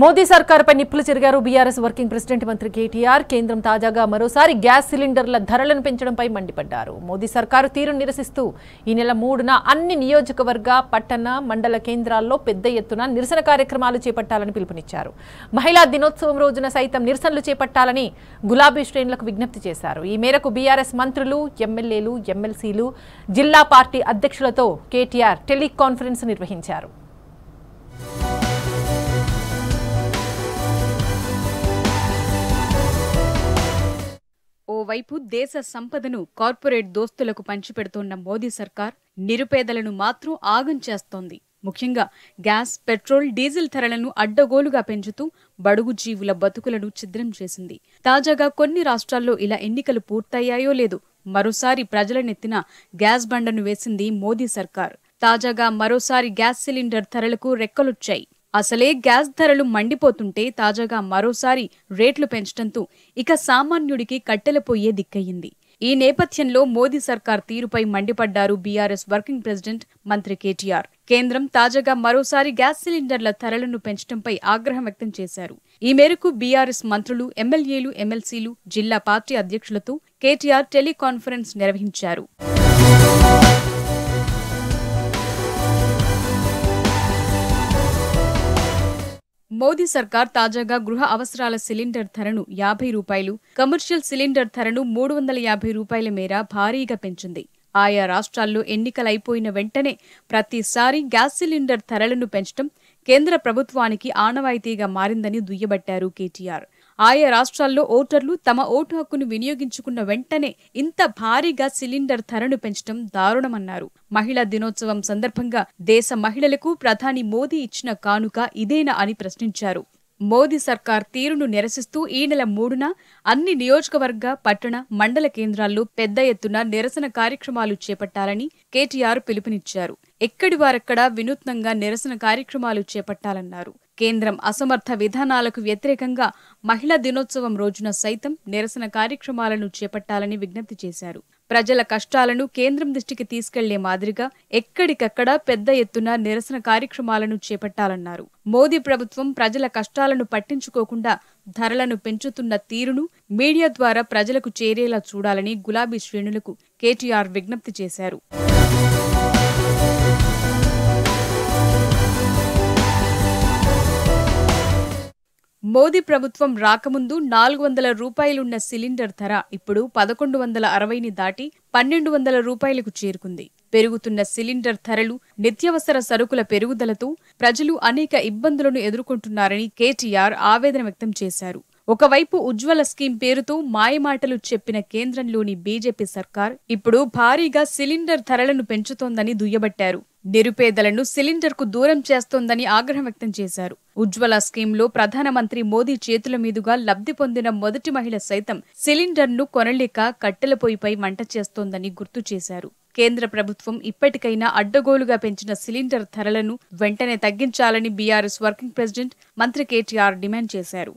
మోదీ సర్కారుపై నిప్పులు చెరిగారు BRS working president మంత్రి కేటీఆర్ కేంద్రం తాజాగా మరోసారి గ్యాస్ సిలిండర్ల ధరలను పెంచడంపై మండిపడ్డారు మోదీ సర్కారు తీరు నిరసిస్తూ ఈ నెల మూడున అన్ని నియోజకవర్గ పట్టణ మండల కేంద్రాల్లో పెద్ద ఎత్తున నిరసన కార్యక్రమాలు చేపట్టాలని పిలుపునిచ్చారు మహిళా దినోత్సవం రోజున సైతం నిరసనలు చేపట్టాలని గులాబీ శ్రేణులకు విజ్ఞప్తి చేశారు ఈ మేరకు బీఆర్ఎస్ మంత్రులు ఎమ్మెల్యేలు ఎమ్మెల్సీలు జిల్లా పార్టీ అధ్యక్షులతో కేటీఆర్ టెలికాన్ఫరెన్స్ నిర్వహించారు వైపు దేశ సంపదను కార్పొరేట్ దోస్తులకు పంచిపెడుతోన్న మోదీ సర్కార్ నిరుపేదలను మాత్రం ఆగం చేస్తోంది ముఖ్యంగా గ్యాస్ పెట్రోల్ డీజిల్ ధరలను అడ్డగోలుగా పెంచుతూ బడుగు జీవుల బతుకులను ఛిద్రం చేసింది తాజాగా కొన్ని రాష్ట్రాల్లో ఇలా ఎన్నికలు పూర్తయ్యాయో లేదు మరోసారి ప్రజలనెత్తిన గ్యాస్ బండను వేసింది మోదీ సర్కార్ తాజాగా మరోసారి గ్యాస్ సిలిండర్ ధరలకు రెక్కలొచ్చాయి అసలే గ్యాస్ ధరలు మండిపోతుంటే తాజాగా మరోసారి రేట్లు పెంచడంతో ఇక సామాన్యుడికి కట్టెలపోయే దిక్కయ్యింది ఈ నేపథ్యంలో మోదీ సర్కార్ తీరుపై మండిపడ్డారు బీఆర్ఎస్ వర్కింగ్ ప్రెసిడెంట్ మంత్రి కేటీఆర్ కేంద్రం తాజాగా మరోసారి గ్యాస్ సిలిండర్ల ధరలను పెంచడంపై ఆగ్రహం వ్యక్తం చేశారు ఈ మేరకు బీఆర్ఎస్ మంత్రులు ఎమ్మెల్యేలు ఎమ్మెల్సీలు జిల్లా పార్టీ అధ్యక్షులతో కేటీఆర్ టెలికాన్ఫరెన్స్ నిర్వహించారు మోదీ సర్కార్ తాజాగా గృహ అవసరాల సిలిండర్ ధరను యాభై రూపాయలు కమర్షియల్ సిలిండర్ ధరను మూడు వందల యాభై రూపాయల మేర భారీగా పెంచింది ఆయా రాష్ట్రాల్లో ఎన్నికలైపోయిన వెంటనే ప్రతిసారి గ్యాస్ సిలిండర్ ధరలను పెంచడం కేంద్ర ప్రభుత్వానికి ఆనవాయితీగా మారిందని దుయ్యబట్టారు కేటీఆర్ ఆయా రాష్ట్రాల్లో ఓటర్లు తమ ఓటు హక్కును వినియోగించుకున్న వెంటనే ఇంత భారీగా సిలిండర్ ధరను పెంచడం దారుణమన్నారు మహిళా దినోత్సవం సందర్భంగా దేశ మహిళలకు ప్రధాని మోదీ ఇచ్చిన కానుక ఇదేనా అని ప్రశ్నించారు మోదీ సర్కార్ తీరును నిరసిస్తూ ఈ నెల మూడున అన్ని నియోజకవర్గ పట్టణ మండల కేంద్రాల్లో పెద్ద ఎత్తున నిరసన కార్యక్రమాలు చేపట్టాలని కేటీఆర్ పిలుపునిచ్చారు ఎక్కడి వినూత్నంగా నిరసన కార్యక్రమాలు చేపట్టాలన్నారు కేంద్రం అసమర్థ విధానాలకు వ్యతిరేకంగా మహిళా దినోత్సవం రోజున సైతం నిరసన కార్యక్రమాలను చేపట్టాలని విజ్ఞప్తి చేశారు ప్రజల కష్టాలను కేంద్రం దృష్టికి తీసుకెళ్లే మాదిరిగా ఎక్కడికక్కడ పెద్ద ఎత్తున నిరసన కార్యక్రమాలను చేపట్టాలన్నారు మోదీ ప్రభుత్వం ప్రజల కష్టాలను పట్టించుకోకుండా ధరలను పెంచుతున్న తీరును మీడియా ద్వారా ప్రజలకు చేరేలా చూడాలని గులాబీ శ్రేణులకు కేటీఆర్ విజ్ఞప్తి చేశారు మోదీ ప్రభుత్వం రాకముందు నాలుగు వందల రూపాయలున్న సిలిండర్ ధర ఇప్పుడు పదకొండు వందల అరవైని దాటి పన్నెండు వందల రూపాయలకు చేరుకుంది పెరుగుతున్న సిలిండర్ ధరలు నిత్యావసర సరుకుల పెరుగుదలతో ప్రజలు అనేక ఇబ్బందులను ఎదుర్కొంటున్నారని కేటీఆర్ ఆవేదన వ్యక్తం చేశారు ఒకవైపు ఉజ్వల స్కీమ్ పేరుతో మాయమాటలు చెప్పిన కేంద్రంలోని బీజేపీ సర్కార్ ఇప్పుడు భారీగా సిలిండర్ ధరలను పెంచుతోందని దుయ్యబట్టారు నిరుపేదలను సిలిండర్కు దూరం చేస్తోందని ఆగ్రహం వ్యక్తం చేశారు ఉజ్వల స్కీమ్లో ప్రధానమంత్రి మోదీ చేతుల మీదుగా లబ్ధి పొందిన మొదటి మహిళ సైతం సిలిండర్ను కొనలేక కట్టెల పొయ్యిపై మంట చేస్తోందని గుర్తు చేశారు కేంద్ర ప్రభుత్వం ఇప్పటికైనా అడ్డగోలుగా పెంచిన సిలిండర్ ధరలను వెంటనే తగ్గించాలని బీఆర్ఎస్ వర్కింగ్ ప్రెసిడెంట్ మంత్రి కేటీఆర్ డిమాండ్ చేశారు